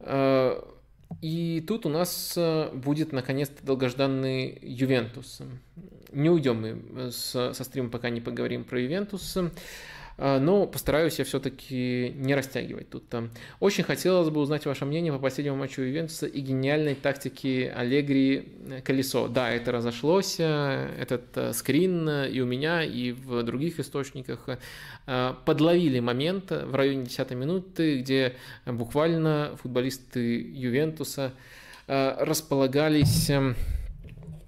Э, и тут у нас э, будет наконец-то долгожданный Ювентус. Не уйдем мы со стрима, пока не поговорим про Ювентус. А, но постараюсь я все-таки не растягивать тут. то Очень хотелось бы узнать ваше мнение по последнему матчу Ювентуса и гениальной тактике Аллегри э, колесо. Да, это разошлось, э, этот э, скрин и у меня, и в других источниках подловили момент в районе 10 минуты, где буквально футболисты Ювентуса располагались эм,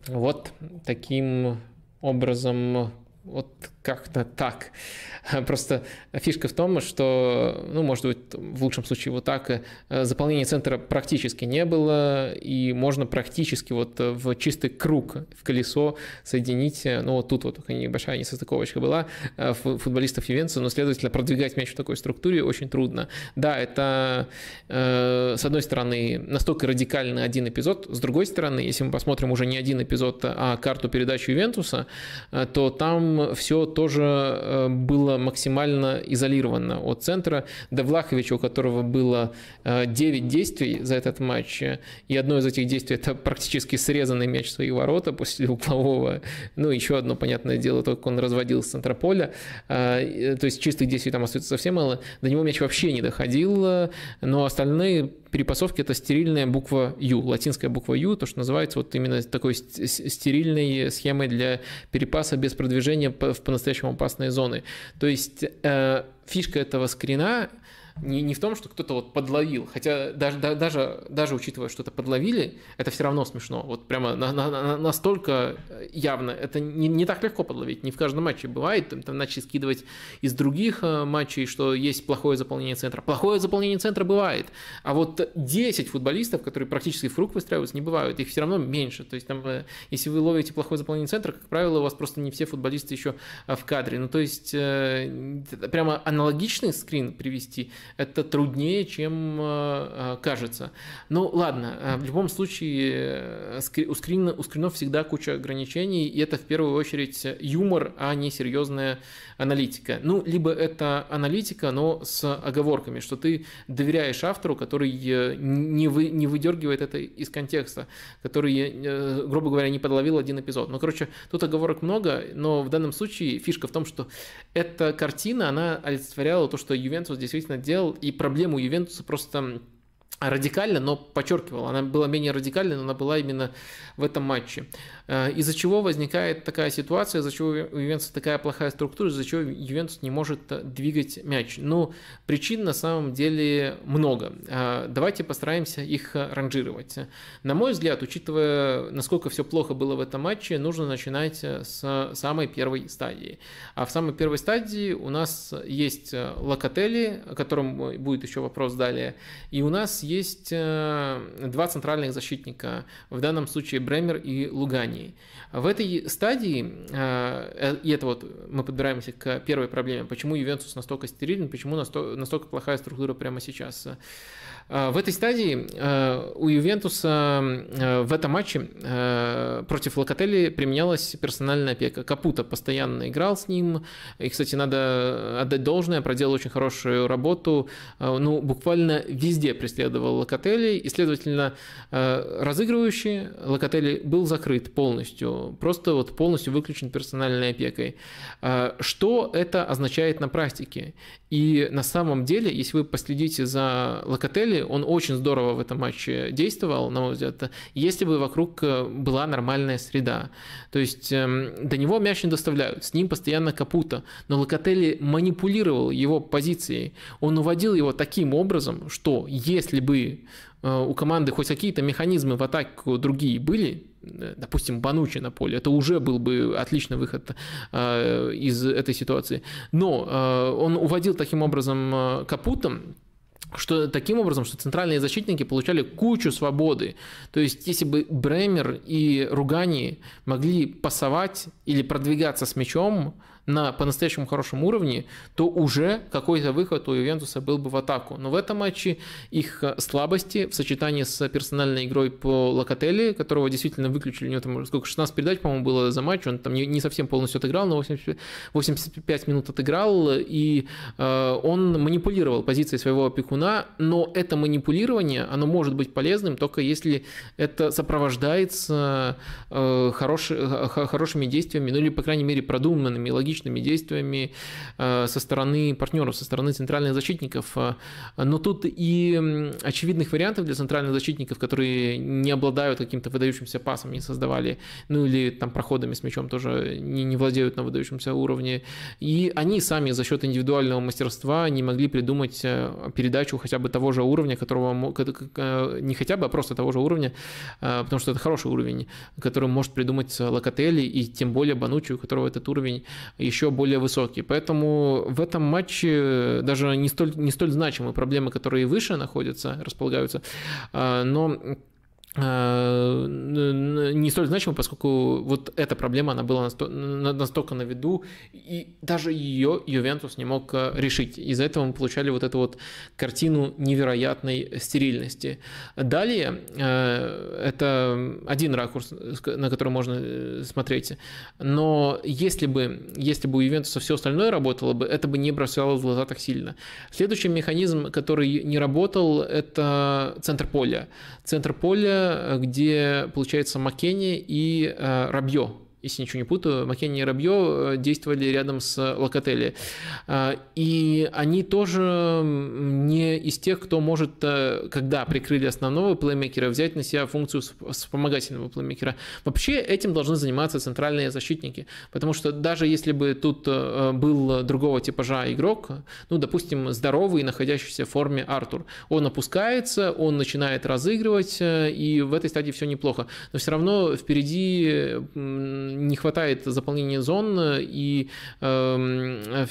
вот таким образом вот как-то так. Просто фишка в том, что, ну, может быть, в лучшем случае вот так, э, заполнения центра практически не было, и можно практически вот э, в чистый круг, в колесо соединить, э, ну, вот тут вот только небольшая несостыковочка была футболистов Ювенца, но, следовательно, продвигать мяч в такой структуре очень трудно. Да, это, с одной стороны, настолько радикальный один эпизод, с другой стороны, если мы посмотрим уже не один эпизод, а карту передачи Ювентуса, то там все тоже э, было максимально изолировано от центра. До Влаховича, у которого было 9 э, действий за этот матч, и одно из этих действий – это практически срезанный мяч в свои ворота после углового. Ну, еще одно, понятное дело, только он разводил с центра поля. А, э, то есть чистых действий там остается совсем мало. До него мяч вообще не доходил, но остальные перепасовки это стерильная буква U, латинская буква U, то, что называется вот именно такой стерильной схемой для перепаса без продвижения в по-настоящему опасные зоны. То есть э, фишка этого скрина не, не в том, что кто-то вот подловил, хотя даже, да, даже, даже учитывая, что это подловили, это все равно смешно. Вот прямо на, на, на, настолько явно. Это не, не так легко подловить, не в каждом матче бывает. Там, там начали скидывать из других э, матчей, что есть плохое заполнение центра. Плохое заполнение центра бывает. А вот 10 футболистов, которые практически в круг выстраиваются, не бывают. Их все равно меньше. То есть, там, э, если вы ловите плохое заполнение центра, как правило, у вас просто не все футболисты еще э, в кадре. Ну, то есть, прямо аналогичный скрин привести – это труднее, чем э, э, кажется. Ну ладно, э, в любом случае у, скрин, у скринов всегда куча ограничений, и это в первую очередь юмор, а не серьезная аналитика. Ну, либо это аналитика, но с оговорками, что ты доверяешь автору, который не, вы, не выдергивает это из контекста, который, грубо говоря, не подловил один эпизод. Ну, короче, тут оговорок много, но в данном случае фишка в том, что эта картина, она олицетворяла то, что Ювентус действительно делал сделал, и проблему Ювентуса просто радикально, но подчеркивал, она была менее радикальной, но она была именно в этом матче. Э, из-за чего возникает такая ситуация, из-за чего у Ювентуса такая плохая структура, из-за чего Ювентус не может э, двигать мяч. Ну, причин на самом деле много. Э, давайте постараемся их ранжировать. На мой взгляд, учитывая, насколько все плохо было в этом матче, нужно начинать с самой первой стадии. А в самой первой стадии у нас есть Локотели, о котором будет еще вопрос далее, и у нас есть э, два центральных защитника, в данном случае Бремер и Лугани. В этой стадии, э, э, и это вот мы подбираемся к первой проблеме, почему Ювентус настолько стерилен, почему настолько плохая структура прямо сейчас. В этой стадии у Ювентуса в этом матче против Локотели применялась персональная опека. Капута постоянно играл с ним. И, кстати, надо отдать должное, проделал очень хорошую работу. Ну, буквально везде преследовал преследовал Локотели, и, следовательно, э, разыгрывающий Локотели был закрыт полностью, просто вот полностью выключен персональной опекой. Э, что это означает на практике? И на самом деле, если вы последите за Локотели, он очень здорово в этом матче действовал, на мой взгляд, если бы вокруг э, была нормальная среда. То есть эм, до него мяч не доставляют, с ним постоянно Капута, но Локотели манипулировал его позицией, он уводил его таким образом, что если бы бы э, у команды хоть какие-то механизмы в атаку другие были, э, допустим, Банучи на поле, это уже был бы отличный выход э, из этой ситуации. Но он уводил таким образом капутом, что таким образом, что центральные защитники получали кучу свободы. То есть, если бы Бремер и Ругани могли пасовать или продвигаться с мячом на по-настоящему хорошем уровне, то уже какой-то выход у Ювентуса был бы в атаку. Но в этом матче их э, слабости в сочетании с персональной игрой по Локотели, которого действительно выключили, у него там сколько, 16 передач, по-моему, было за матч, он там не, не совсем полностью отыграл, но 80, 85 минут отыграл, и э, он манипулировал позицией своего опекуна, но это манипулирование, оно может быть полезным только если это сопровождается э, хорош, э, х, хорошими действиями, ну или, по крайней мере, продуманными, логичными логичными действиями э, со стороны партнеров, со стороны центральных защитников. Э, но тут и очевидных вариантов для центральных защитников, которые не обладают каким-то выдающимся пасом, не создавали, ну или там проходами с мячом тоже не, не владеют на выдающемся уровне. И они сами за счет индивидуального мастерства не могли придумать э, передачу хотя бы того же уровня, которого не хотя бы, а просто того же уровня, потому что это хороший уровень, который может придумать Локотели и тем более Банучи, у которого этот уровень еще более высокие. Поэтому в этом матче э, даже не столь, не столь значимые проблемы, которые выше находятся, располагаются, а, но Э, не столь значимо, поскольку вот эта проблема, она была настолько на виду, и даже ее Ювентус не мог э, решить. Из-за этого мы получали вот эту вот картину невероятной стерильности. Далее, э, это один ракурс, на который можно смотреть, но если бы, если бы у Ювентуса все остальное работало бы, это бы не бросало в глаза так сильно. Следующий механизм, который не работал, это центр поля. Центр поля Э, где, получается, Маккенни и э, Рабье если ничего не путаю, Маккенни и Рабье э, действовали рядом с э, Локотелли. А, и они тоже не из тех, кто может, э, когда прикрыли основного плеймейкера, взять на себя функцию вспомогательного плеймейкера. Вообще этим должны заниматься центральные защитники, потому что даже если бы тут был другого типажа игрок, ну, допустим, здоровый и находящийся в форме Артур, он опускается, он начинает разыгрывать, и в этой стадии все неплохо. Но все равно впереди не хватает заполнения зон, и эм, э,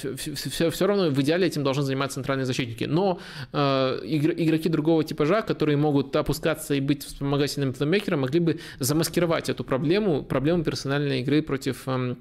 все, все равно в идеале этим должны заниматься центральные защитники. Но э, игроки другого типажа, которые могут опускаться и быть вспомогательным плеймейкером, могли бы замаскировать эту проблему, проблему персональной игры против э,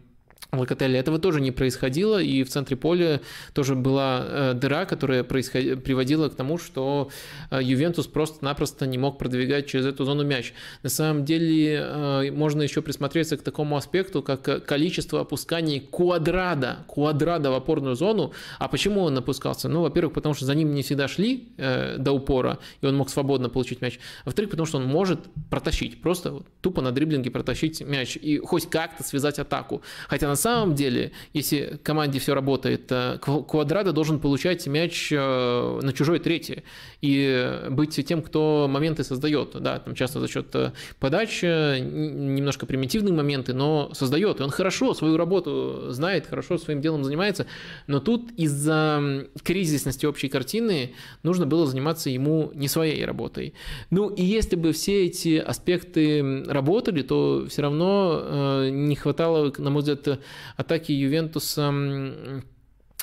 Локотеля. Этого тоже не происходило, и в центре поля тоже была э, дыра, которая происход... приводила к тому, что э, Ювентус просто-напросто не мог продвигать через эту зону мяч. На самом деле э, можно еще присмотреться к такому аспекту, как количество опусканий квадрата, квадрата в опорную зону. А почему он опускался? Ну, во-первых, потому что за ним не всегда шли до упора, и он мог свободно получить мяч. Во-вторых, потому что он может протащить, просто тупо на дриблинге протащить мяч и хоть как-то связать атаку. Хотя на самом деле, если команде все работает, э, квадрата должен получать мяч э, на чужой трети и быть тем, кто моменты создает. Да, там часто за счет э, подачи, немножко примитивные моменты, но создает. И он хорошо свою работу знает, хорошо своим делом занимается. Но тут из-за кризисности общей картины нужно было заниматься ему не своей работой. Ну и если бы все эти аспекты работали, то все равно не хватало, на мой взгляд, атаки Ювентуса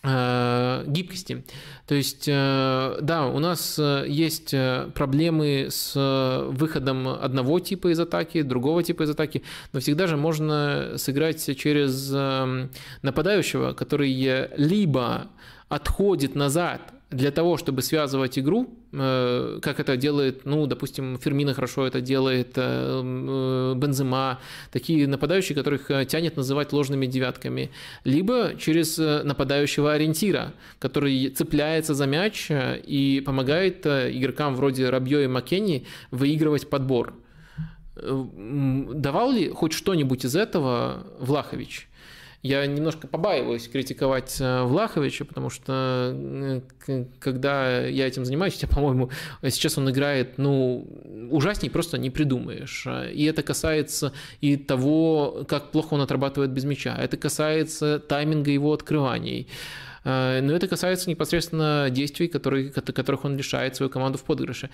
э, гибкости. То есть, э, да, у нас э, есть проблемы с выходом одного типа из атаки, другого типа из атаки, но всегда же можно сыграть через нападающего, который либо отходит назад, для того, чтобы связывать игру, э, как это делает, ну, допустим, Фермина хорошо это делает, э, э, Бензема, такие нападающие, которых тянет называть ложными девятками, либо через нападающего ориентира, который цепляется за мяч и помогает игрокам вроде Рабьё и Маккенни выигрывать подбор. Давал ли хоть что-нибудь из этого Влахович? Я немножко побаиваюсь критиковать э, Влаховича, потому что э, когда я этим занимаюсь, я, по-моему, сейчас он играет, ну, ужасней просто не придумаешь. И это касается и того, как плохо он отрабатывает без мяча. Это касается тайминга его открываний. Э, но это касается непосредственно действий, которые, которых он лишает свою команду в подыгрыше.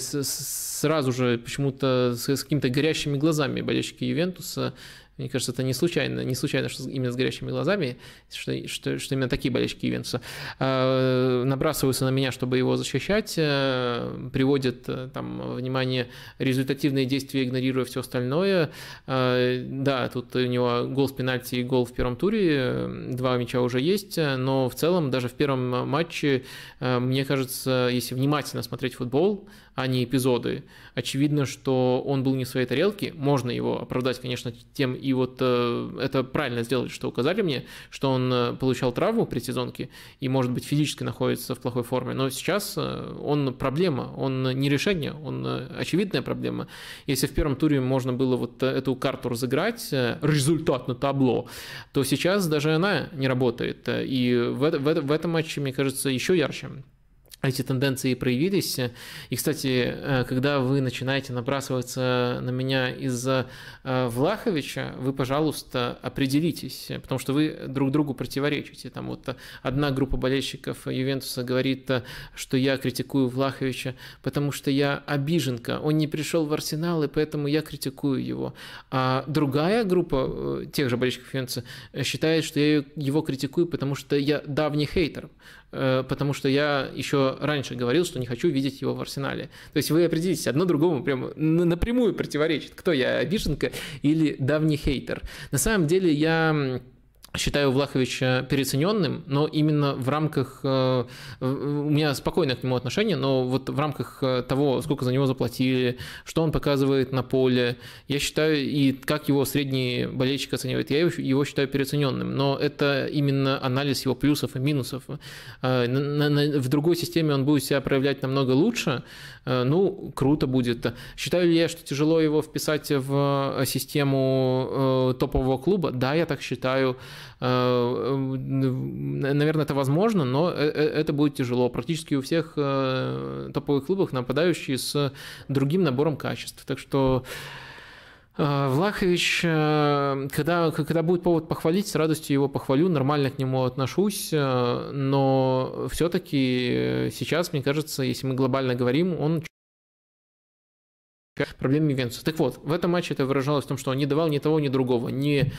Сразу же почему-то с какими-то горящими глазами болельщики Ювентуса мне кажется, это не случайно, не случайно, что именно с горящими глазами, что, что, что именно такие болельщики Ювентуса э, набрасываются на меня, чтобы его защищать, э, приводят э, там внимание результативные действия, игнорируя все остальное. Э, да, тут у него гол в пенальти и гол в первом туре, два мяча уже есть, но в целом даже в первом матче, мне кажется, если внимательно смотреть футбол, а не эпизоды, очевидно, что он был не в своей тарелке. Можно его оправдать, конечно, тем и вот э, это правильно сделали, что указали мне, что он э, получал травму при сезонке и, может быть, физически находится в плохой форме, но сейчас э, он проблема, он не решение, он очевидная проблема. Если в первом туре можно было вот эту карту разыграть, результат на табло, то сейчас даже она не работает. И в, в, в этом матче, мне кажется, еще ярче эти тенденции проявились. И, кстати, э, когда вы начинаете набрасываться на меня из-за э, Влаховича, вы, пожалуйста, определитесь, потому что вы друг другу противоречите. Там вот одна группа болельщиков Ювентуса говорит, что я критикую Влаховича, потому что я обиженка, он не пришел в Арсенал, и поэтому я критикую его. А другая группа э, тех же болельщиков Ювентуса считает, что я его критикую, потому что я давний хейтер, Э, потому что я еще раньше говорил, что не хочу видеть его в арсенале. То есть вы определитесь, одно другому прям напрямую противоречит, кто я, Вишенка или давний хейтер. На самом деле я считаю Влаховича переоцененным, но именно в рамках... Э, у меня спокойное к нему отношение, но вот в рамках э, того, сколько за него заплатили, что он показывает на поле, я считаю, и как его средний болельщик оценивает, я его считаю переоцененным. Но это именно анализ его плюсов и минусов. Э, в другой системе он будет себя проявлять намного лучше, ну, круто будет. Считаю ли я, что тяжело его вписать в систему топового клуба? Да, я так считаю. Э, э, наверное, это возможно, но э, это будет тяжело. Практически у всех топовых клубов нападающие с другим набором качеств. Так что Влахович, когда, когда будет повод похвалить, с радостью его похвалю, нормально к нему отношусь, но все-таки сейчас, мне кажется, если мы глобально говорим, он проблем Ювентуса. Так вот, в этом матче это выражалось в том, что он не давал ни того, ни другого, ни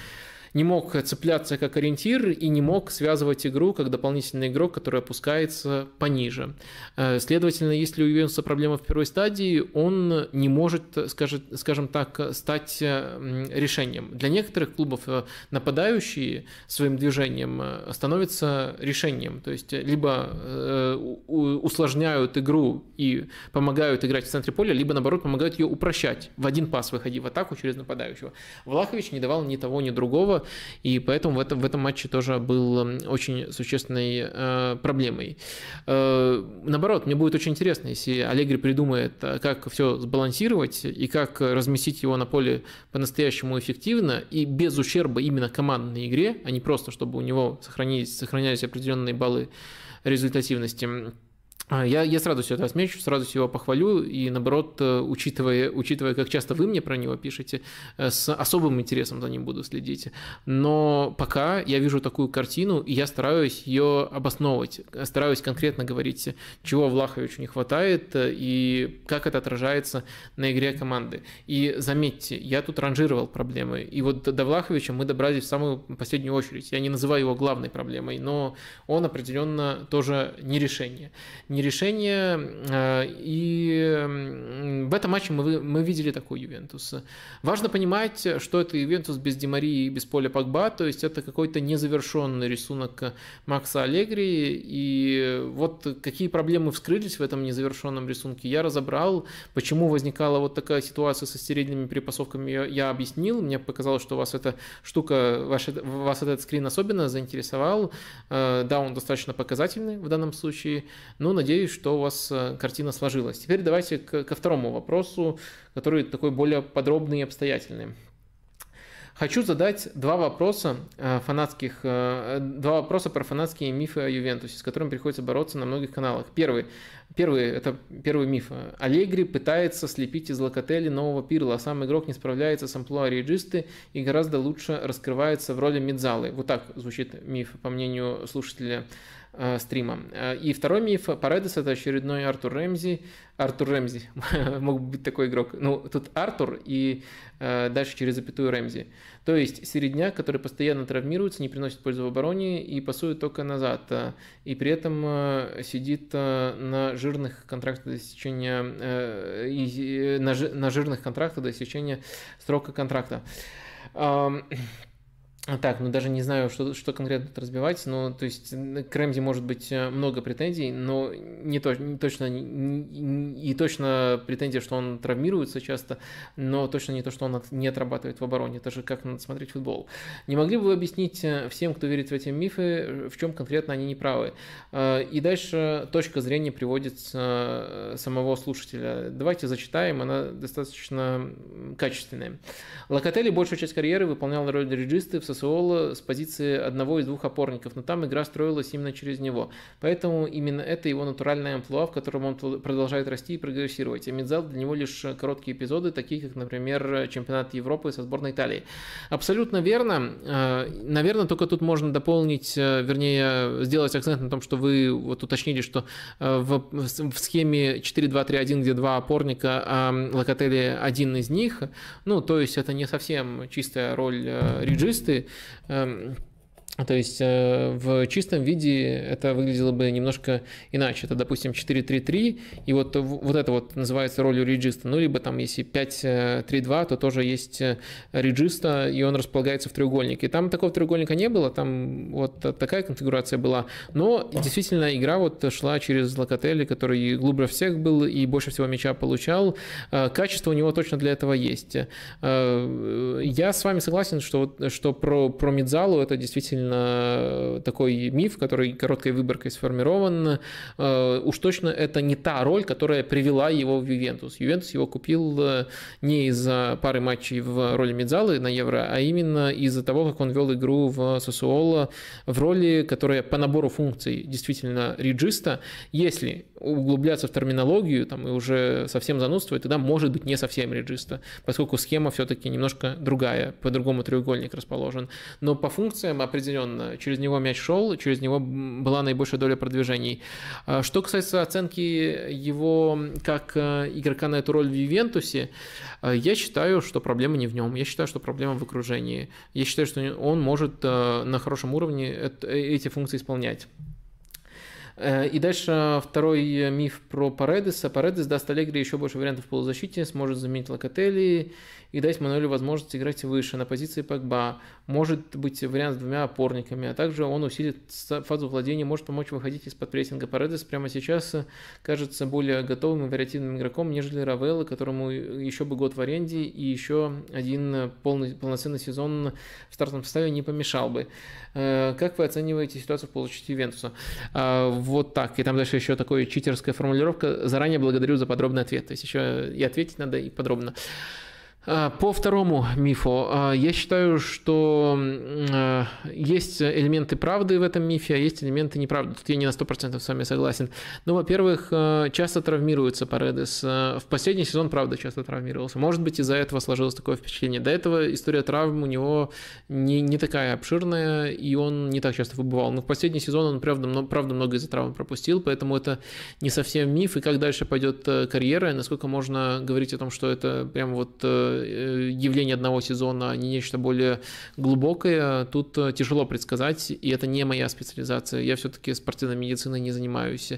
не мог цепляться как ориентир и не мог связывать игру как дополнительный игрок, который опускается пониже. Э, следовательно, если у Ювенса проблема в первой стадии, он не может, скажем так, стать э, решением. Для некоторых клубов э, нападающие своим движением становятся решением, то есть либо усложняют игру и помогают играть в центре поля, либо наоборот помогают ее упрощать. В один пас выходи в атаку через нападающего. Влахович не давал ни того, ни другого, и поэтому в этом, в этом матче тоже был очень существенной э, проблемой. Э, наоборот, мне будет очень интересно, если Аллегри придумает, э, как все сбалансировать и как разместить его на поле по-настоящему эффективно и без ущерба именно командной игре, а не просто, чтобы у него сохранились, сохранялись определенные баллы результативности. А, я, я с радостью это отмечу, сразу радостью его похвалю, и наоборот, э, учитывая, учитывая, как часто вы мне про него пишете, э, с особым интересом за ним буду следить. Но пока я вижу такую картину, и я стараюсь ее обосновывать, э, стараюсь конкретно говорить, чего Влаховичу не хватает, и как это отражается на игре команды. И заметьте, я тут ранжировал проблемы, и вот до Влаховича мы добрались в самую последнюю очередь. Я не называю его главной проблемой, но он определенно тоже не решение. Не не решение. Э, и в этом матче мы, мы видели такой Ювентус. Важно понимать, что это Ювентус без Демарии и без Поля Пакба то есть это какой-то незавершенный рисунок Макса Аллегри. И вот какие проблемы вскрылись в этом незавершенном рисунке, я разобрал. Почему возникала вот такая ситуация со стерильными перепасовками, я, я объяснил. Мне показалось, что вас эта штука, ваш, вас этот скрин особенно заинтересовал. Э, да, он достаточно показательный в данном случае. Но ну, надеюсь, надеюсь, что у вас э, картина сложилась. Теперь давайте к, ко второму вопросу, который такой более подробный и обстоятельный. Хочу задать два вопроса э, фанатских, э, два вопроса про фанатские мифы о Ювентусе, с которыми приходится бороться на многих каналах. Первый, первый это первый миф. Аллегри пытается слепить из Локотели нового Пирла, а сам игрок не справляется с амплуа реджисты и гораздо лучше раскрывается в роли Мидзалы. Вот так звучит миф, по мнению слушателя Э, стрима. Э, и второй миф э, Паредес это очередной Артур Рэмзи. Артур Рэмзи мог быть такой игрок. Ну, тут Артур и э, дальше через запятую Рэмзи. То есть середняк, который постоянно травмируется, не приносит пользу в обороне и пасует только назад. И при этом сидит на жирных контрактах до истечения э, и, на, жирных контрактах до истечения срока контракта. А так, ну даже не знаю, что, что конкретно тут разбивать, но то есть к Рэмзи может быть э, много претензий, но не, то, не точно не, и точно претензия, что он травмируется часто, но точно не то, что он от, не отрабатывает в обороне. Это же как надо смотреть футбол. Не могли бы вы объяснить э, всем, кто верит в эти мифы, в чем конкретно они неправы? Э, и дальше точка зрения приводит самого слушателя. Давайте зачитаем, она достаточно качественная. Локотели большую часть карьеры выполнял роль режиссера. в Гвардиосола с позиции одного из двух опорников, но там игра строилась именно через него. Поэтому именно это его натуральная амплуа, в котором он продолжает расти и прогрессировать. А Медзал для него лишь короткие эпизоды, такие как, например, чемпионат Европы со сборной Италии. Абсолютно верно. А, Наверное, только тут можно дополнить, а, вернее, сделать акцент на том, что вы вот уточнили, что а, в, в схеме 4-2-3-1, где два опорника, а Локотели один из них, ну, то есть это не совсем чистая роль риджисты, Um. То есть э, в чистом виде это выглядело бы немножко иначе. Это, допустим, 4-3-3, и вот, вот это вот называется ролью реджиста. Ну, либо там, если 5-3-2, э, то тоже есть э, реджиста, и он располагается в треугольнике. Там такого треугольника не было, там вот такая конфигурация была. Но действительно игра вот шла через Локотели, который глубже всех был и больше всего мяча получал. Качество у него точно для этого есть. Я с вами согласен, что, что про, про Мидзалу это действительно довольно э, такой миф, который короткой выборкой сформирован. Э, уж точно это не та роль, которая привела его в Ювентус. Ювентус его купил э, не из-за пары матчей в роли Медзалы на Евро, а именно из-за того, как он вел игру в Сосуоло в роли, которая по набору функций действительно реджиста. Если углубляться в терминологию там, и уже совсем занудствовать, тогда может быть не совсем реджиста, поскольку схема все-таки немножко другая, по-другому треугольник расположен. Но по функциям определенно определенно. Э, через него мяч шел, через него была наибольшая доля продвижений. А, что касается оценки его как э, игрока на эту роль в Ювентусе, э, я считаю, что проблема не в нем. Я считаю, что проблема в окружении. Я считаю, что он может на хорошем уровне эти функции исполнять. Э, и дальше э, второй э, миф про Паредеса. Паредес даст Аллегри еще больше вариантов в полузащите, сможет заменить Локотели и дать Мануэлю возможность играть выше на позиции Погба. Может быть вариант с двумя опорниками, а также он усилит фазу владения, может помочь выходить из-под прессинга. Паредес прямо сейчас кажется более готовым и вариативным игроком, нежели Равелла, которому еще бы год в аренде и еще один полный, полноценный сезон в стартовом составе не помешал бы. Как вы оцениваете ситуацию в полузащите Вентуса? А, в вот так. И там дальше еще такая читерская формулировка. Заранее благодарю за подробный ответ. То есть еще и ответить надо, и подробно. А, по второму мифу, а, я считаю, что а, есть элементы правды в этом мифе, а есть элементы неправды. Тут я не на 100% с вами согласен. Ну, во-первых, часто травмируется Паредес. В последний сезон, правда, часто травмировался. Может быть, из-за этого сложилось такое впечатление. До этого история травм у него не, не такая обширная, и он не так часто выбывал. Но в последний сезон он, правда, много, правда, много из-за травм пропустил, поэтому это не совсем миф. И как дальше пойдет э, карьера, насколько можно говорить о том, что это прям вот э, Э, явление одного сезона, а не нечто более глубокое, тут э, тяжело предсказать, и это не моя специализация. Я все-таки спортивной медициной не занимаюсь.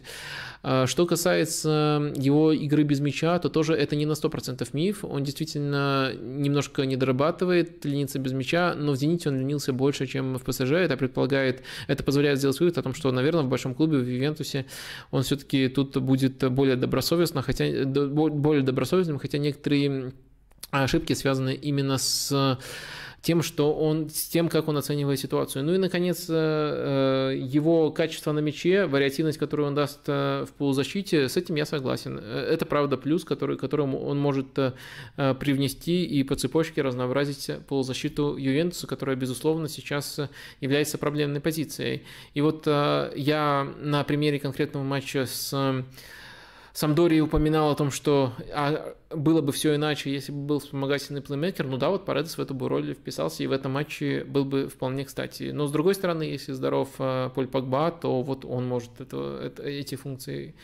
Э, что касается его игры без мяча, то тоже это не на 100% миф. Он действительно немножко недорабатывает дорабатывает, ленится без мяча, но в «Зените» он ленился больше, чем в «ПСЖ». Это предполагает, это позволяет сделать вывод о том, что, наверное, в большом клубе, в «Ювентусе» он все-таки тут будет более добросовестно, хотя более добросовестным, хотя некоторые ошибки связаны именно с э, тем, что он, с тем, как он оценивает ситуацию. Ну и, наконец, э, э, его качество на мяче, вариативность, которую он даст в полузащите, с этим я согласен. Это, правда, плюс, который, которому он может привнести и по цепочке разнообразить полузащиту Ювентуса, которая, безусловно, сейчас является проблемной позицией. И вот я на примере конкретного матча с Самдори упоминал о том, что а, было бы все иначе, если бы был вспомогательный плеймейкер. Ну да, вот Паредес в эту бы роль вписался и в этом матче был бы вполне кстати. Но с другой стороны, если здоров а, Поль Пакба, то вот он может это, это, эти функции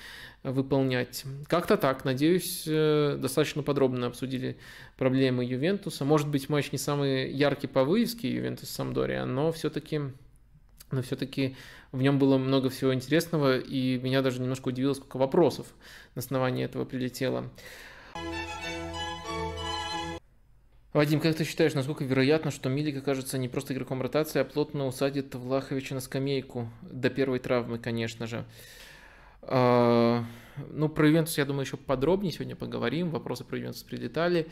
выполнять. Как-то так, надеюсь, э, достаточно подробно обсудили проблемы Ювентуса. Может быть, матч не самый яркий по вывеске Ювентус-Самдория, но все-таки но все-таки в нем было много всего интересного, и меня даже немножко удивило, сколько вопросов на основании этого прилетело. Вадим, как ты считаешь, насколько вероятно, что Милик окажется не просто игроком ротации, а плотно усадит Влаховича на скамейку? До первой травмы, конечно же. А, ну, про Ювентус, я думаю, еще подробнее сегодня поговорим. Вопросы про Ювентус прилетали.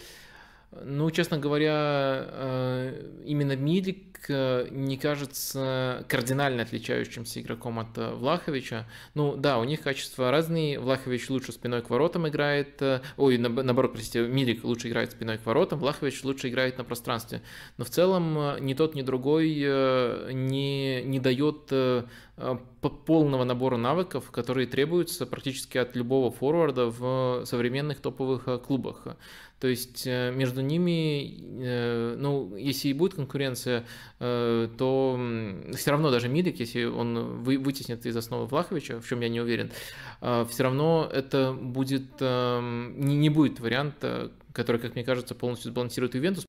Ну, честно говоря, э, именно Милик э, не кажется кардинально отличающимся игроком от э, Влаховича. Ну, да, у них качества разные. Влахович лучше спиной к воротам играет. Ой, наоборот, простите, Милик лучше играет спиной к воротам, Влахович лучше играет на пространстве. Но в целом ни тот, ни другой не, не дает полного набора навыков, которые требуются практически от любого форварда в современных топовых клубах. То есть э, между ними, э, ну, если и будет конкуренция, э, то все равно даже Милик, если он вытеснит из основы Влаховича, в чем я не уверен, все равно это будет, эм, не будет вариант, который, как мне кажется, полностью сбалансирует Ювентус.